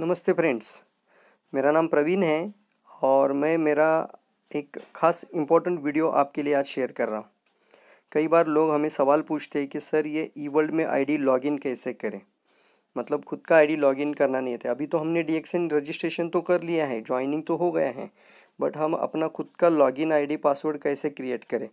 नमस्ते फ्रेंड्स मेरा नाम प्रवीण है और मैं मेरा एक खास इम्पोर्टेंट वीडियो आपके लिए आज शेयर कर रहा हूँ कई बार लोग हमें सवाल पूछते हैं कि सर ये ई वर्ल्ड में आईडी लॉगिन कैसे करें मतलब खुद का आईडी लॉगिन करना नहीं था अभी तो हमने डी रजिस्ट्रेशन तो कर लिया है ज्वाइनिंग तो हो गया है बट हम अपना खुद का लॉगिन आईडी पासवर्ड कैसे क्रिएट करें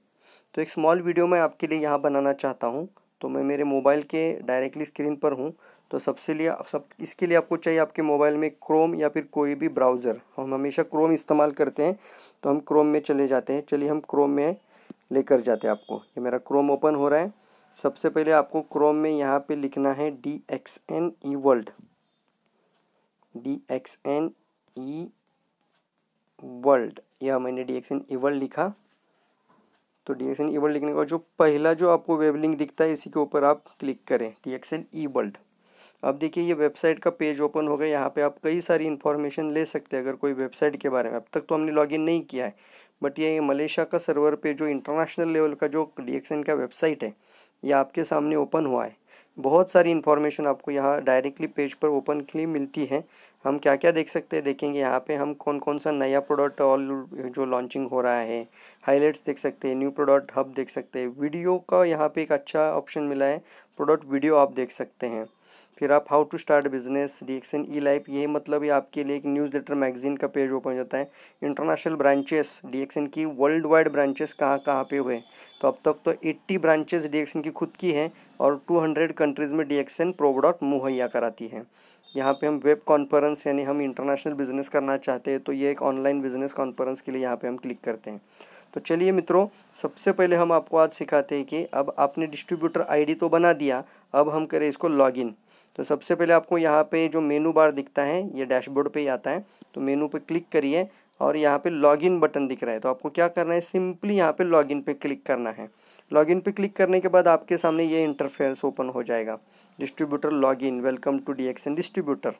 तो एक स्मॉल वीडियो मैं आपके लिए यहाँ बनाना चाहता हूँ तो मैं मेरे मोबाइल के डायरेक्टली स्क्रीन पर हूँ तो सबसे लिए सब इसके लिए आपको चाहिए आपके मोबाइल में क्रोम या फिर कोई भी ब्राउज़र हम हमेशा क्रोम इस्तेमाल करते हैं तो हम क्रोम में चले जाते हैं चलिए हम क्रोम में लेकर जाते हैं आपको ये मेरा क्रोम ओपन हो रहा है सबसे पहले आपको क्रोम में यहाँ पे लिखना है D X N E world D X N E world यह मैंने D X N E world लिखा तो D X N E world लिखने का जो पहला जो आपको वेब लिंक दिखता है इसी के ऊपर आप क्लिक करें D X N E world अब देखिए ये वेबसाइट का पेज ओपन हो गया यहाँ पे आप कई सारी इन्फॉर्मेशन ले सकते हैं अगर कोई वेबसाइट के बारे में अब तक तो हमने लॉगिन नहीं किया है बट ये मलेशिया का सर्वर पे जो इंटरनेशनल लेवल का जो डी का वेबसाइट है ये आपके सामने ओपन हुआ है बहुत सारी इन्फॉर्मेशन आपको यहाँ डायरेक्टली पेज पर ओपन के लिए मिलती है हम क्या क्या देख सकते हैं देखेंगे यहाँ पे हम कौन कौन सा नया प्रोडक्ट ऑल जो लॉन्चिंग हो रहा है हाइलाइट्स देख सकते हैं न्यू प्रोडक्ट हब देख सकते हैं वीडियो का यहाँ पे एक अच्छा ऑप्शन मिला है प्रोडक्ट वीडियो आप देख सकते हैं फिर आप how to start business reaction E life यही मतलब ये आपके लिए एक न्यूज़ लेटर मैगजीन का पेज ओपन जाता है इंटरनेशनल ब्रांचेस एन की वर्ल्ड वाइड ब्रांचेस कहाँ कहाँ पे हुए तो अब तक तो 80 ब्रांचेस एन की खुद की हैं और 200 कंट्रीज़ में एन प्रोडक्ट मुहैया कराती है यहाँ पे हम वेब कॉन्फ्रेंस यानी हम इंटरनेशनल बिजनेस करना चाहते हैं तो ये एक ऑनलाइन बिजनेस कॉन्फ्रेंस के लिए यहाँ पे हम क्लिक करते हैं तो चलिए मित्रों सबसे पहले हम आपको आज सिखाते हैं कि अब आपने डिस्ट्रीब्यूटर आईडी तो बना दिया अब हम करें इसको लॉगिन तो सबसे पहले आपको यहाँ पे जो मेनू बार दिखता है ये डैशबोर्ड पे ही आता है तो मेनू पे क्लिक करिए और यहाँ पे लॉगिन बटन दिख रहा है तो आपको क्या करना है सिंपली यहाँ पे लॉगिन पे क्लिक करना है लॉगिन पे क्लिक करने के बाद आपके सामने ये इंटरफेस ओपन हो जाएगा distributor login welcome to D X N distributor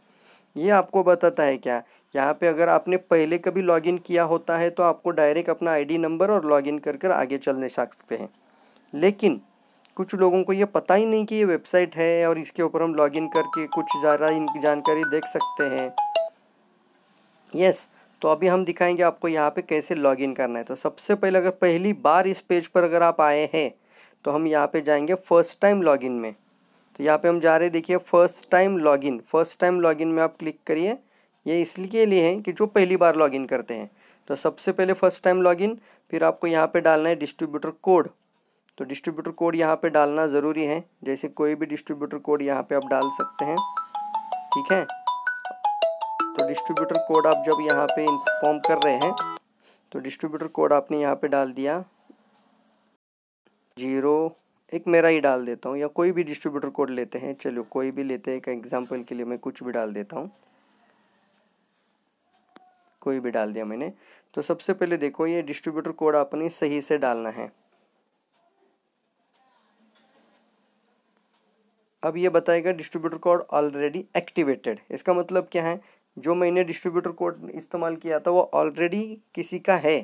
ये आपको बताता है क्या यहाँ पे अगर आपने पहले कभी लॉगिन किया होता है तो आपको डायरेक्ट अपना आईडी नंबर और लॉगिन कर कर आगे चलने सकते हैं लेकिन कुछ लोगों को ये पता ही नहीं कि ये वेबसाइट है और इसके ऊपर हम लॉगिन करके कुछ ज़्यादा इनकी जानकारी देख सकते हैं यस yes, तो अभी हम दिखाएंगे आपको यहाँ पे कैसे लॉगिन करना है तो सबसे पहले अगर पहली बार इस पेज पर अगर आप आए हैं तो हम यहाँ पे जाएंगे फ़र्स्ट टाइम लॉगिन में तो यहाँ पे हम जा रहे हैं देखिए first time login first time login में आप क्लिक करिए ये इसलिए लिए हैं कि जो पहली बार लॉगिन करते हैं तो सबसे पहले फ़र्स्ट टाइम लॉगिन फिर आपको यहाँ पर डालना है डिस्ट्रीब्यूटर कोड तो डिस्ट्रीब्यूटर कोड यहाँ पे डालना ज़रूरी है जैसे कोई भी डिस्ट्रीब्यूटर कोड यहाँ पे आप डाल सकते हैं ठीक है तो डिस्ट्रीब्यूटर कोड आप जब यहाँ पे इन्फॉर्म कर रहे हैं तो डिस्ट्रीब्यूटर कोड आपने यहाँ पे डाल दिया जीरो एक मेरा ही डाल देता हूँ या कोई भी डिस्ट्रीब्यूटर कोड लेते हैं चलो कोई भी लेते हैं एक एग्जाम्पल के लिए मैं कुछ भी डाल देता हूँ कोई भी डाल दिया मैंने तो सबसे पहले देखो ये डिस्ट्रीब्यूटर कोड आपने सही से डालना है अब ये बताएगा डिस्ट्रीब्यूटर कोड ऑलरेडी एक्टिवेटेड इसका मतलब क्या है जो मैंने डिस्ट्रीब्यूटर कोड इस्तेमाल किया था वो ऑलरेडी किसी का है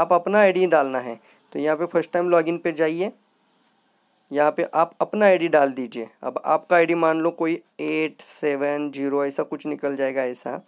आप अपना आईडी डालना है तो यहाँ पे फर्स्ट टाइम लॉगिन पे जाइए यहाँ पे आप अपना आईडी डाल दीजिए अब आपका आईडी मान लो कोई एट सेवन जीरो ऐसा कुछ निकल जाएगा ऐसा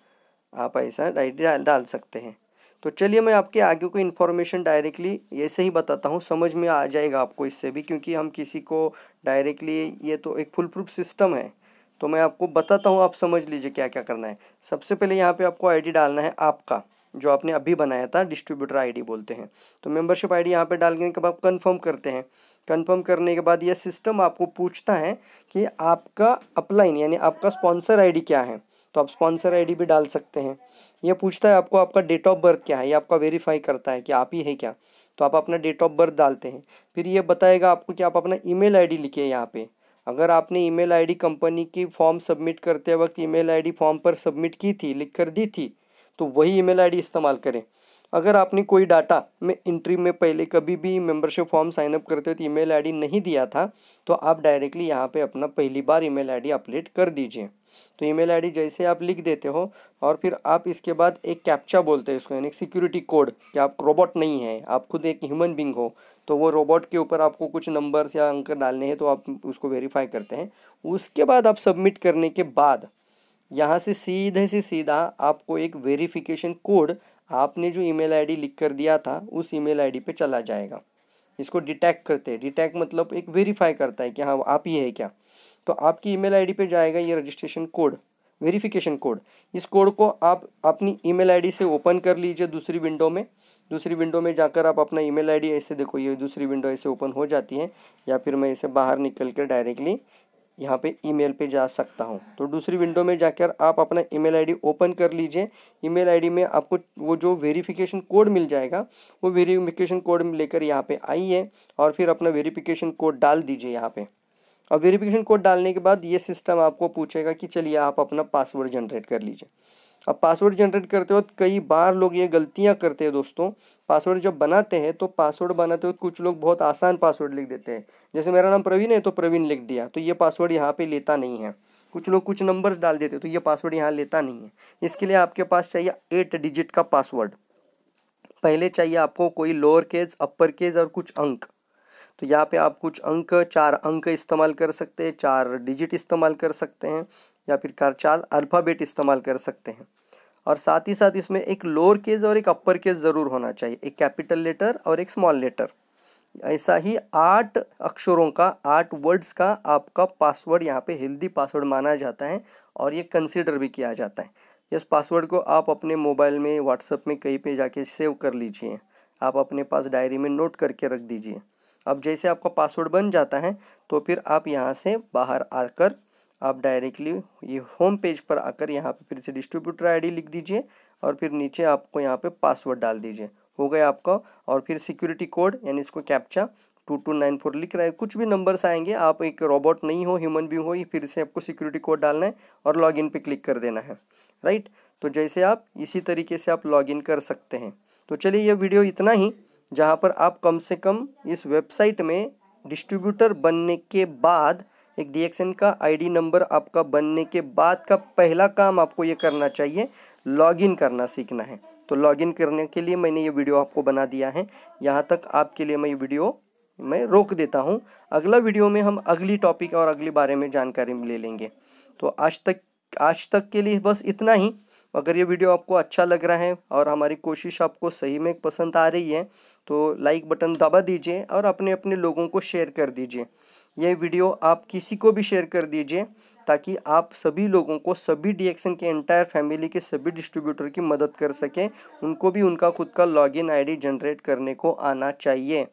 आप ऐसा आईडी डाल सकते हैं तो चलिए मैं आपके आगे को इन्फॉर्मेशन डायरेक्टली ऐसे ही बताता हूँ समझ में आ जाएगा आपको इससे भी क्योंकि हम किसी को डायरेक्टली ये तो एक फुल प्रूफ सिस्टम है तो मैं आपको बताता हूँ आप समझ लीजिए क्या क्या करना है सबसे पहले यहाँ पे आपको आईडी डालना है आपका जो आपने अभी बनाया था डिस्ट्रीब्यूटर आईडी बोलते हैं तो मेंबरशिप आईडी यहाँ पे डालने के बाद कंफर्म करते हैं कंफर्म करने के बाद यह सिस्टम आपको पूछता है कि आपका अपलाइन यानी आपका स्पॉन्सर आईडी क्या है तो आप स्पॉन्सर आईडी भी डाल सकते हैं ये पूछता है आपको आपका डेट ऑफ बर्थ क्या है ये आपका वेरीफाई करता है कि आप ही है क्या तो आप अपना डेट ऑफ बर्थ डालते हैं फिर ये बताएगा आपको कि आप अपना ईमेल आईडी लिखिए यहाँ पर अगर आपने ई मेल कंपनी की फॉर्म सबमिट करते वक्त ई मेल फॉर्म पर सबमिट की थी लिख कर दी थी तो वही ई मेल इस्तेमाल करें अगर आपने कोई डाटा में इंट्री में पहले कभी भी मेंबरशिप फॉर्म साइनअप करते वक्त ईमेल आईडी नहीं दिया था तो आप डायरेक्टली यहाँ पे अपना पहली बार ईमेल आईडी अपडेट कर दीजिए तो ईमेल आईडी जैसे आप लिख देते हो और फिर आप इसके बाद एक कैप्चा बोलते हैं उसको यानी सिक्योरिटी कोड कि आप रोबोट नहीं है आप खुद एक ह्यूमन बींग हो तो वो रोबोट के ऊपर आपको कुछ नंबर्स या अंक डालने हैं तो आप उसको वेरीफाई करते हैं उसके बाद आप सबमिट करने के बाद यहाँ से सीधे से सीधा आपको एक वेरिफिकेशन कोड आपने जो ईमेल आईडी लिख कर दिया था उस ईमेल आईडी पे चला जाएगा इसको डिटेक्ट करते हैं डिटेक्ट मतलब एक वेरीफाई करता है कि हाँ आप ही है क्या तो आपकी ईमेल आईडी पे जाएगा ये रजिस्ट्रेशन कोड वेरिफिकेशन कोड इस कोड को आप अपनी ईमेल आईडी से ओपन कर लीजिए दूसरी विंडो में दूसरी विंडो में जाकर आप अपना ईमेल आईडी ऐसे देखो ये दूसरी विंडो ऐसे ओपन हो जाती है या फिर मैं इसे बाहर निकल कर डायरेक्टली यहाँ पे ईमेल पे जा सकता हूँ तो दूसरी विंडो में जाकर आप अपना ईमेल आईडी ओपन कर लीजिए ईमेल आईडी में आपको वो जो वेरिफिकेशन कोड मिल जाएगा वो वेरिफिकेशन कोड लेकर यहाँ पे आइए और फिर अपना वेरिफिकेशन कोड डाल दीजिए यहाँ पे अब वेरिफिकेशन कोड डालने के बाद ये सिस्टम आपको पूछेगा कि चलिए आप अपना पासवर्ड जनरेट कर लीजिए अब पासवर्ड जनरेट करते वक्त कई बार लोग ये गलतियां करते हैं दोस्तों पासवर्ड जब बनाते हैं तो पासवर्ड बनाते वक्त कुछ लोग बहुत आसान पासवर्ड लिख देते हैं जैसे मेरा नाम प्रवीण है तो प्रवीण लिख दिया तो ये पासवर्ड यहाँ पे लेता नहीं है कुछ लोग कुछ नंबर्स डाल देते तो ये पासवर्ड यहाँ लेता नहीं है इसके लिए आपके पास चाहिए एट डिजिट का पासवर्ड पहले चाहिए आपको कोई लोअर केस अपर केस और कुछ अंक तो यहाँ पे आप कुछ अंक चार अंक इस्तेमाल कर सकते हैं चार डिजिट इस्तेमाल कर सकते हैं या फिर चार चार अल्फ़ाबेट इस्तेमाल कर सकते हैं और साथ ही साथ इसमें एक लोअर केस और एक अपर केस ज़रूर होना चाहिए एक कैपिटल लेटर और एक स्मॉल लेटर ऐसा ही आठ अक्षरों का आठ वर्ड्स का आपका पासवर्ड यहाँ पे हेल्दी पासवर्ड माना जाता है और ये कंसिडर भी किया जाता है इस पासवर्ड को आप अपने मोबाइल में व्हाट्सएप में कहीं पे जाके सेव कर लीजिए आप अपने पास डायरी में नोट करके रख दीजिए अब जैसे आपका पासवर्ड बन जाता है तो फिर आप यहाँ से बाहर आकर आप डायरेक्टली ये होम पेज पर आकर यहाँ पे फिर से डिस्ट्रीब्यूटर आईडी लिख दीजिए और फिर नीचे आपको यहाँ पे पासवर्ड डाल दीजिए हो गया आपका और फिर सिक्योरिटी कोड यानी इसको captcha two two nine four लिख रहा है कुछ भी नंबर्स आएंगे आप एक रोबोट नहीं हो ह्यूमन बींग हो ये फिर से आपको सिक्योरिटी कोड डालना है और लॉगिन पर क्लिक कर देना है राइट तो जैसे आप इसी तरीके से आप इन कर सकते हैं तो चलिए यह वीडियो इतना ही जहाँ पर आप कम से कम इस वेबसाइट में डिस्ट्रीब्यूटर बनने के बाद एक डीएक्सएन का आईडी नंबर आपका बनने के बाद का पहला काम आपको ये करना चाहिए लॉगिन करना सीखना है तो लॉगिन करने के लिए मैंने ये वीडियो आपको बना दिया है यहाँ तक आपके लिए मैं ये वीडियो मैं रोक देता हूँ अगला वीडियो में हम अगली टॉपिक और अगली बारे में जानकारी ले लेंगे तो आज तक आज तक के लिए बस इतना ही अगर ये वीडियो आपको अच्छा लग रहा है और हमारी कोशिश आपको सही में पसंद आ रही है तो लाइक बटन दबा दीजिए और अपने अपने लोगों को शेयर कर दीजिए ये वीडियो आप किसी को भी शेयर कर दीजिए ताकि आप सभी लोगों को सभी डीएक्सन के एंटायर फैमिली के सभी डिस्ट्रीब्यूटर की मदद कर सकें उनको भी उनका खुद का लॉगिन आईडी जनरेट करने को आना चाहिए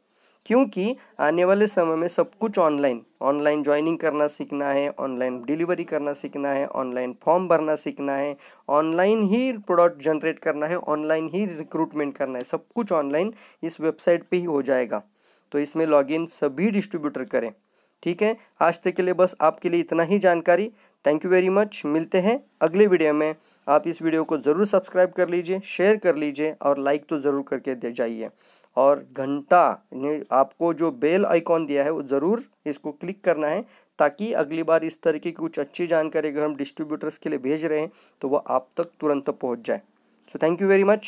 क्योंकि आने वाले समय में सब कुछ ऑनलाइन ऑनलाइन ज्वाइनिंग करना सीखना है ऑनलाइन डिलीवरी करना सीखना है ऑनलाइन फॉर्म भरना सीखना है ऑनलाइन ही प्रोडक्ट जनरेट करना है ऑनलाइन ही रिक्रूटमेंट करना है सब कुछ ऑनलाइन इस वेबसाइट पे ही हो जाएगा तो इसमें लॉगिन सभी डिस्ट्रीब्यूटर करें ठीक है आज तक के लिए बस आपके लिए इतना ही जानकारी थैंक यू वेरी मच मिलते हैं अगले वीडियो में आप इस वीडियो को ज़रूर सब्सक्राइब कर लीजिए शेयर कर लीजिए और लाइक तो ज़रूर करके दे जाइए और घंटा आपको जो बेल आइकॉन दिया है वो ज़रूर इसको क्लिक करना है ताकि अगली बार इस तरीके की कुछ अच्छी जानकारी अगर हम डिस्ट्रीब्यूटर्स के लिए भेज रहे हैं तो वह आप तक तुरंत पहुँच जाए so thank you very much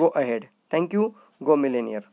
go ahead thank you go Millionaire